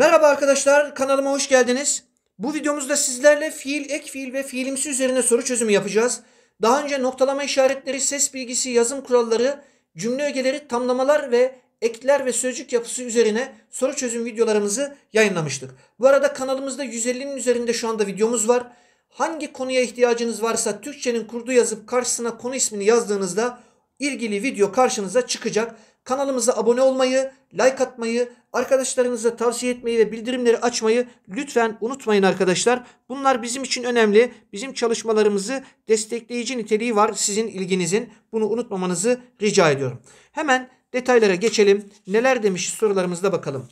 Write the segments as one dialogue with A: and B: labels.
A: Merhaba arkadaşlar kanalıma hoş geldiniz. Bu videomuzda sizlerle fiil, ek fiil ve fiilimsi üzerine soru çözümü yapacağız. Daha önce noktalama işaretleri, ses bilgisi, yazım kuralları, cümle ögeleri, tamlamalar ve ekler ve sözcük yapısı üzerine soru çözüm videolarımızı yayınlamıştık. Bu arada kanalımızda 150'nin üzerinde şu anda videomuz var. Hangi konuya ihtiyacınız varsa Türkçenin kurdu yazıp karşısına konu ismini yazdığınızda ilgili video karşınıza çıkacak. Kanalımıza abone olmayı, like atmayı Arkadaşlarınıza tavsiye etmeyi ve bildirimleri açmayı lütfen unutmayın arkadaşlar. Bunlar bizim için önemli. Bizim çalışmalarımızı destekleyici niteliği var sizin ilginizin. Bunu unutmamanızı rica ediyorum. Hemen detaylara geçelim. Neler demiş sorularımızda bakalım.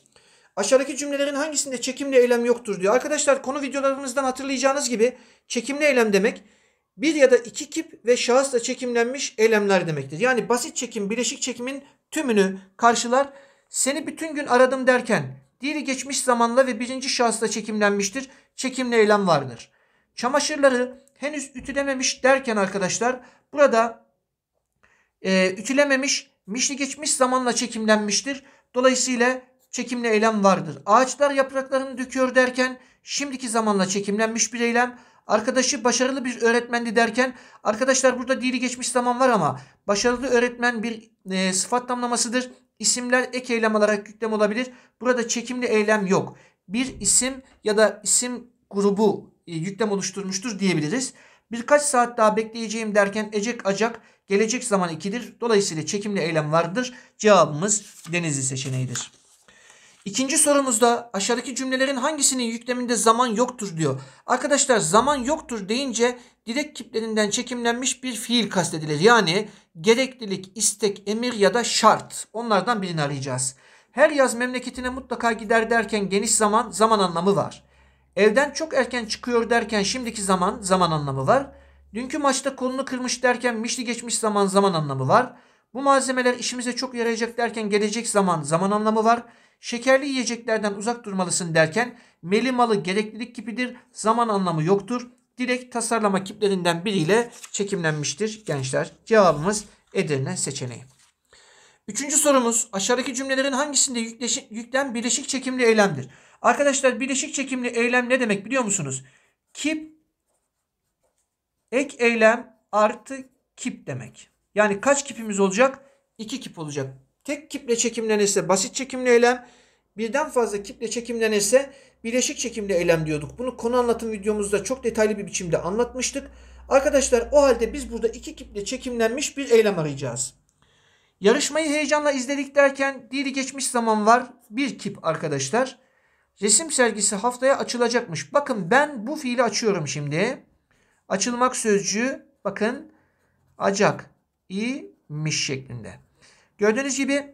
A: Aşağıdaki cümlelerin hangisinde çekimli eylem yoktur diyor. Arkadaşlar konu videolarımızdan hatırlayacağınız gibi çekimli eylem demek bir ya da iki kip ve şahısla çekimlenmiş eylemler demektir. Yani basit çekim, bileşik çekimin tümünü karşılar seni bütün gün aradım derken diğeri geçmiş zamanla ve birinci şahısla çekimlenmiştir. Çekimli eylem vardır. Çamaşırları henüz ütülememiş derken arkadaşlar burada e, ütülememiş mişli geçmiş zamanla çekimlenmiştir. Dolayısıyla çekimli eylem vardır. Ağaçlar yapraklarını döküyor derken şimdiki zamanla çekimlenmiş bir eylem. Arkadaşı başarılı bir öğretmendi derken arkadaşlar burada dili geçmiş zaman var ama başarılı öğretmen bir e, sıfat tamlamasıdır. İsimler ek eylem olarak yüklem olabilir. Burada çekimli eylem yok. Bir isim ya da isim grubu e, yüklem oluşturmuştur diyebiliriz. Birkaç saat daha bekleyeceğim derken ecek acak gelecek zaman ikidir. Dolayısıyla çekimli eylem vardır. Cevabımız Denizli seçeneğidir. İkinci sorumuzda aşağıdaki cümlelerin hangisinin yükleminde zaman yoktur diyor. Arkadaşlar zaman yoktur deyince direkt kiplerinden çekimlenmiş bir fiil kastedilir. Yani gereklilik, istek, emir ya da şart. Onlardan birini arayacağız. Her yaz memleketine mutlaka gider derken geniş zaman zaman anlamı var. Evden çok erken çıkıyor derken şimdiki zaman zaman anlamı var. Dünkü maçta kolunu kırmış derken mişli geçmiş zaman zaman anlamı var. Bu malzemeler işimize çok yarayacak derken gelecek zaman zaman anlamı var. Şekerli yiyeceklerden uzak durmalısın derken meli malı gereklilik gibidir Zaman anlamı yoktur. Direkt tasarlama kiplerinden biriyle çekimlenmiştir gençler. Cevabımız Edirne seçeneği. Üçüncü sorumuz aşağıdaki cümlelerin hangisinde yükleşik, yüklem birleşik çekimli eylemdir? Arkadaşlar birleşik çekimli eylem ne demek biliyor musunuz? Kip ek eylem artı kip demek. Yani kaç kipimiz olacak? 2 kip olacak tek kiple çekimlenirse basit çekimli eylem, birden fazla kiple çekimlenirse bileşik çekimli eylem diyorduk. Bunu konu anlatım videomuzda çok detaylı bir biçimde anlatmıştık. Arkadaşlar o halde biz burada iki kiple çekimlenmiş bir eylem arayacağız. Yarışmayı heyecanla izledik derken diğeri geçmiş zaman var. Bir kip arkadaşlar. Resim sergisi haftaya açılacakmış. Bakın ben bu fiili açıyorum şimdi. Açılmak sözcüğü bakın acak imiş şeklinde. Gördüğünüz gibi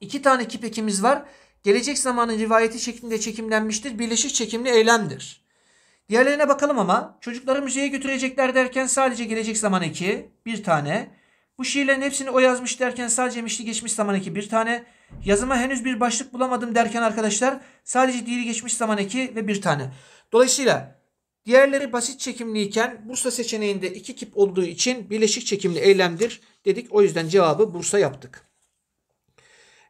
A: iki tane kipekimiz var. Gelecek zamanın rivayeti şeklinde çekimlenmiştir. Birleşik çekimli eylemdir. Diğerlerine bakalım ama çocukları müzeye götürecekler derken sadece gelecek zaman eki bir tane. Bu şiirlerin hepsini o yazmış derken sadece mişli geçmiş zaman eki bir tane. Yazıma henüz bir başlık bulamadım derken arkadaşlar sadece diğeri geçmiş zaman eki ve bir tane. Dolayısıyla Diğerleri basit çekimliyken Bursa seçeneğinde iki kip olduğu için birleşik çekimli eylemdir dedik. O yüzden cevabı Bursa yaptık.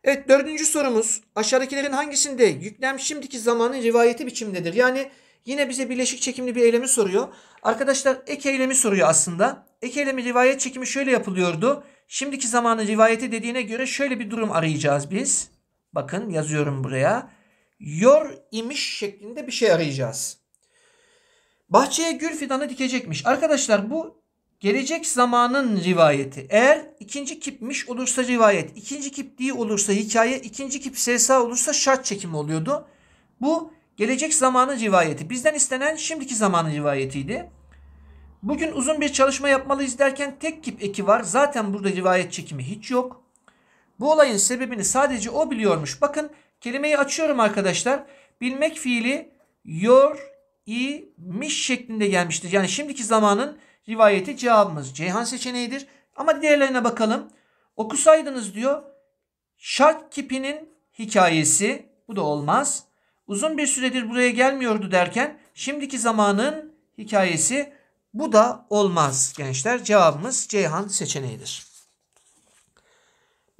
A: Evet dördüncü sorumuz aşağıdakilerin hangisinde yüklem şimdiki zamanın rivayeti biçimindedir? Yani yine bize birleşik çekimli bir eylemi soruyor. Arkadaşlar ek eylemi soruyor aslında. Ek eylemi rivayet çekimi şöyle yapılıyordu. Şimdiki zamanın rivayeti dediğine göre şöyle bir durum arayacağız biz. Bakın yazıyorum buraya. Yor imiş şeklinde bir şey arayacağız. Bahçeye gül fidanı dikecekmiş. Arkadaşlar bu gelecek zamanın rivayeti. Eğer ikinci kipmiş olursa rivayet. ikinci kip değil olursa hikaye. ikinci kip SSA olursa şart çekimi oluyordu. Bu gelecek zamanın rivayeti. Bizden istenen şimdiki zamanın rivayetiydi. Bugün uzun bir çalışma yapmalıyız derken tek kip eki var. Zaten burada rivayet çekimi hiç yok. Bu olayın sebebini sadece o biliyormuş. Bakın kelimeyi açıyorum arkadaşlar. Bilmek fiili your imiş şeklinde gelmiştir. Yani şimdiki zamanın rivayeti cevabımız Ceyhan seçeneğidir. Ama diğerlerine bakalım. Okusaydınız diyor. Şark kipinin hikayesi bu da olmaz. Uzun bir süredir buraya gelmiyordu derken şimdiki zamanın hikayesi bu da olmaz gençler. Cevabımız Ceyhan seçeneğidir.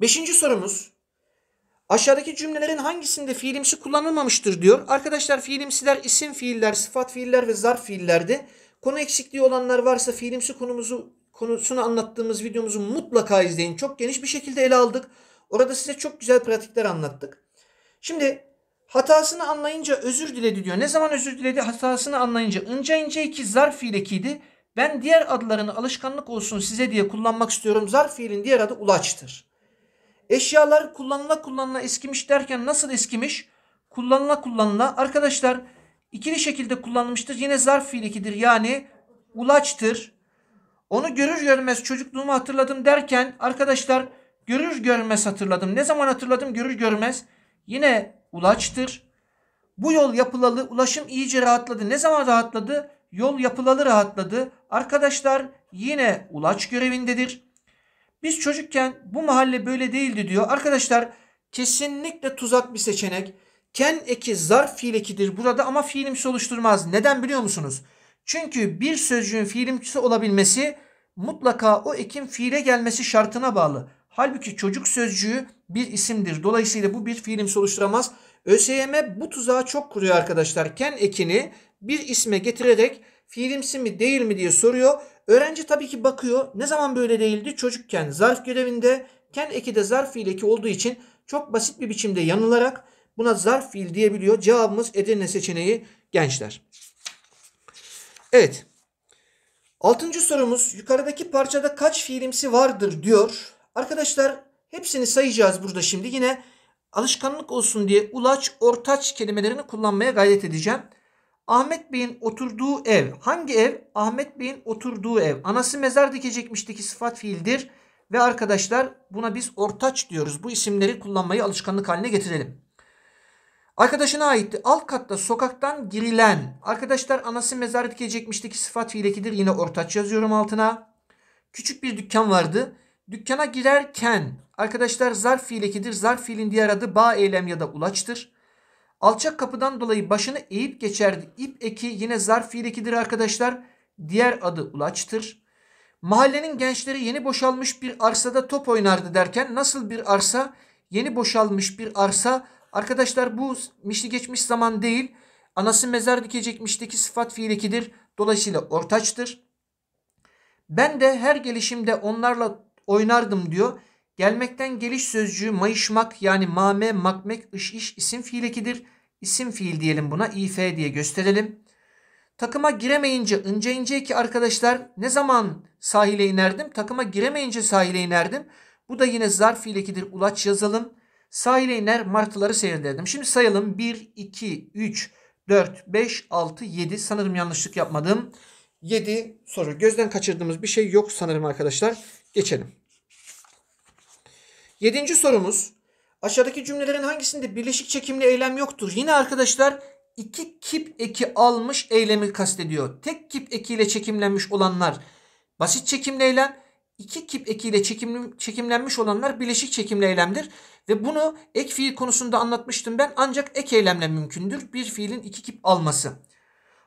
A: Beşinci sorumuz Aşağıdaki cümlelerin hangisinde fiilimsi kullanılmamıştır diyor. Arkadaşlar fiilimsiler isim fiiller, sıfat fiiller ve zarf fiillerdi. Konu eksikliği olanlar varsa fiilimsi konumuzu konusunu anlattığımız videomuzu mutlaka izleyin. Çok geniş bir şekilde ele aldık. Orada size çok güzel pratikler anlattık. Şimdi hatasını anlayınca özür diledi diyor. Ne zaman özür diledi? Hatasını anlayınca. ince ince iki zarf fiil ekiydi. Ben diğer adlarını alışkanlık olsun size diye kullanmak istiyorum. Zarf fiilin diğer adı ulaçtır eşyalar kullanıla kullanıla eskimiş derken nasıl eskimiş? Kullanıla kullanıla arkadaşlar ikili şekilde kullanılmıştır. Yine zarf ikidir yani ulaçtır. Onu görür görmez çocukluğumu hatırladım derken arkadaşlar görür görmez hatırladım. Ne zaman hatırladım görür görmez yine ulaçtır. Bu yol yapılalı ulaşım iyice rahatladı. Ne zaman rahatladı? Yol yapılalı rahatladı. Arkadaşlar yine ulaç görevindedir. Biz çocukken bu mahalle böyle değildi diyor. Arkadaşlar kesinlikle tuzak bir seçenek. Ken eki zarf fiil ekidir burada ama fiilimsi oluşturmaz. Neden biliyor musunuz? Çünkü bir sözcüğün fiilimsi olabilmesi mutlaka o ekin fiile gelmesi şartına bağlı. Halbuki çocuk sözcüğü bir isimdir. Dolayısıyla bu bir fiilimsi oluşturamaz. ÖSYM bu tuzağı çok kuruyor arkadaşlar. Ken ekini bir isme getirerek fiilimsi mi değil mi diye soruyor. Öğrenci tabii ki bakıyor. Ne zaman böyle değildi? Çocukken zarf görevinde ken eki de zarf fiil olduğu için çok basit bir biçimde yanılarak buna zarf fiil diyebiliyor. Cevabımız Edirne seçeneği gençler. Evet. Altıncı sorumuz yukarıdaki parçada kaç fiilimsi vardır diyor. Arkadaşlar hepsini sayacağız burada şimdi. Yine alışkanlık olsun diye ulaç, ortaç kelimelerini kullanmaya gayret edeceğim. Ahmet Bey'in oturduğu ev. Hangi ev? Ahmet Bey'in oturduğu ev. Anası mezar dikecekmişteki sıfat fiildir. Ve arkadaşlar buna biz ortaç diyoruz. Bu isimleri kullanmayı alışkanlık haline getirelim. Arkadaşına aitti. Alt katta sokaktan girilen. Arkadaşlar anası mezar dikecekmişteki sıfat fiilekidir. Yine ortaç yazıyorum altına. Küçük bir dükkan vardı. Dükkana girerken arkadaşlar zarf fiilekidir. Zarf fiilin diğer adı bağ eylem ya da ulaçtır. Alçak kapıdan dolayı başını eğip geçerdi. İp eki yine zarf fiil ekidir arkadaşlar. Diğer adı ulaçtır. Mahallenin gençleri yeni boşalmış bir arsada top oynardı derken nasıl bir arsa? Yeni boşalmış bir arsa. Arkadaşlar bu mişli geçmiş zaman değil. Anası mezar dikecekmişteki sıfat fiil ekidir. Dolayısıyla ortaçtır. Ben de her gelişimde onlarla oynardım diyor. Gelmekten geliş sözcüğü mayışmak yani mame, makmek, iş iş isim fiilekidir isim fiil diyelim buna if diye gösterelim. Takıma giremeyince ince ince ki arkadaşlar ne zaman sahile inerdim? Takıma giremeyince sahile inerdim. Bu da yine zarf fiil Ulaç yazalım. Sahile iner martıları seyrederdim. Şimdi sayalım. 1, 2, 3, 4, 5, 6, 7. Sanırım yanlışlık yapmadım. 7 soru. Gözden kaçırdığımız bir şey yok sanırım arkadaşlar. Geçelim. 7. sorumuz Aşağıdaki cümlelerin hangisinde birleşik çekimli eylem yoktur? Yine arkadaşlar iki kip eki almış eylemi kastediyor. Tek kip ekiyle çekimlenmiş olanlar basit çekimli eylem, İki kip ekiyle çekim, çekimlenmiş olanlar birleşik çekimli eylemdir. Ve bunu ek fiil konusunda anlatmıştım ben ancak ek eylemle mümkündür. Bir fiilin iki kip alması.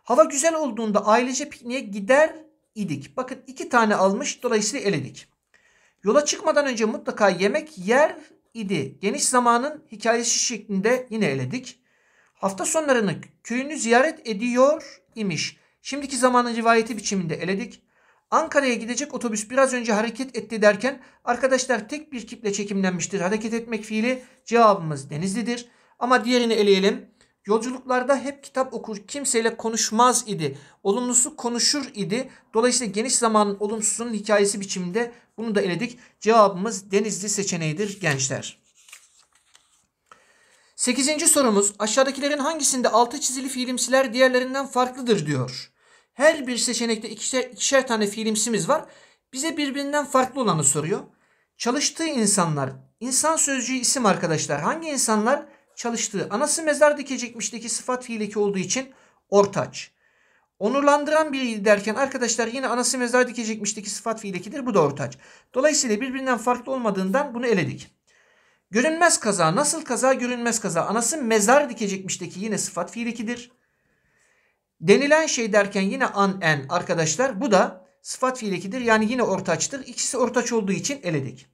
A: Hava güzel olduğunda ailece pikniğe gider idik. Bakın iki tane almış dolayısıyla eledik. Yola çıkmadan önce mutlaka yemek yer idi. Geniş zamanın hikayesi şeklinde yine eledik. Hafta sonlarını köyünü ziyaret ediyor imiş. Şimdiki zamanın rivayeti biçiminde eledik. Ankara'ya gidecek otobüs biraz önce hareket etti derken arkadaşlar tek bir kiple çekimlenmiştir. Hareket etmek fiili cevabımız Denizli'dir. Ama diğerini eleyelim. Yolculuklarda hep kitap okur, kimseyle konuşmaz idi. Olumlusu konuşur idi. Dolayısıyla geniş zamanın olumsuzun hikayesi biçiminde bunu da eledik. Cevabımız Denizli seçeneğidir gençler. Sekizinci sorumuz aşağıdakilerin hangisinde altı çizili fiilimsiler diğerlerinden farklıdır diyor. Her bir seçenekte ikişer, ikişer tane fiilimsimiz var. Bize birbirinden farklı olanı soruyor. Çalıştığı insanlar, insan sözcüğü isim arkadaşlar. Hangi insanlar? çalıştığı anası mezar dikecekmişteki sıfat fiileki olduğu için ortaç. Onurlandıran biri derken arkadaşlar yine anası mezar dikecekmişteki sıfat fiilekidir. Bu da ortaç. Dolayısıyla birbirinden farklı olmadığından bunu eledik. Görünmez kaza nasıl kaza görünmez kaza anası mezar dikecekmişteki yine sıfat fiilekidir. Denilen şey derken yine an en arkadaşlar bu da sıfat fiilekidir yani yine ortaçtır. İkisi ortaç olduğu için eledik.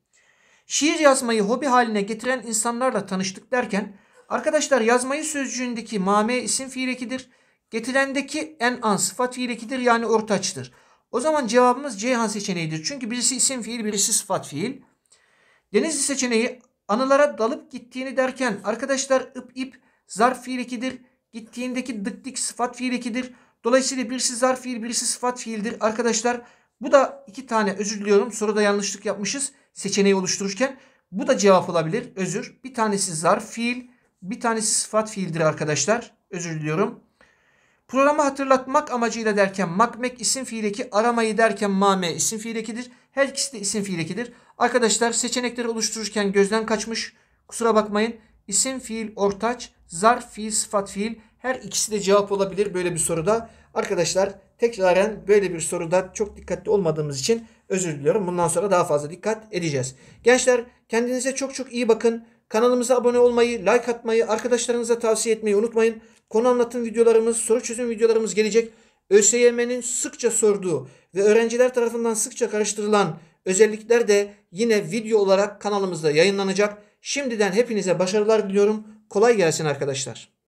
A: Şiir yazmayı hobi haline getiren insanlarla tanıştık derken Arkadaşlar yazmayı sözcüğündeki mame isim fiil ekidir. Getirendeki en an sıfat fiil ekidir yani ortaçtır. O zaman cevabımız Ceyhan seçeneğidir. Çünkü birisi isim fiil birisi sıfat fiil. Denizli seçeneği anılara dalıp gittiğini derken arkadaşlar ıp ip zarf fiil ekidir. Gittiğindeki dık dik sıfat fiil ekidir. Dolayısıyla birisi zarf fiil birisi sıfat fiildir. Arkadaşlar bu da iki tane özür diliyorum soruda yanlışlık yapmışız seçeneği oluştururken. Bu da cevap olabilir özür. Bir tanesi zarf fiil bir tanesi sıfat fiildir arkadaşlar. Özür diliyorum. Programı hatırlatmak amacıyla derken makmek isim fiileki aramayı derken mame isim fiilekidir. Her ikisi de isim fiilekidir. Arkadaşlar seçenekleri oluştururken gözden kaçmış. Kusura bakmayın. İsim fiil ortaç, zarf fiil sıfat fiil her ikisi de cevap olabilir böyle bir soruda. Arkadaşlar tekraren böyle bir soruda çok dikkatli olmadığımız için özür diliyorum. Bundan sonra daha fazla dikkat edeceğiz. Gençler kendinize çok çok iyi bakın. Kanalımıza abone olmayı, like atmayı, arkadaşlarınıza tavsiye etmeyi unutmayın. Konu anlatım videolarımız, soru çözüm videolarımız gelecek. ÖSYM'nin sıkça sorduğu ve öğrenciler tarafından sıkça karıştırılan özellikler de yine video olarak kanalımızda yayınlanacak. Şimdiden hepinize başarılar diliyorum. Kolay gelsin arkadaşlar.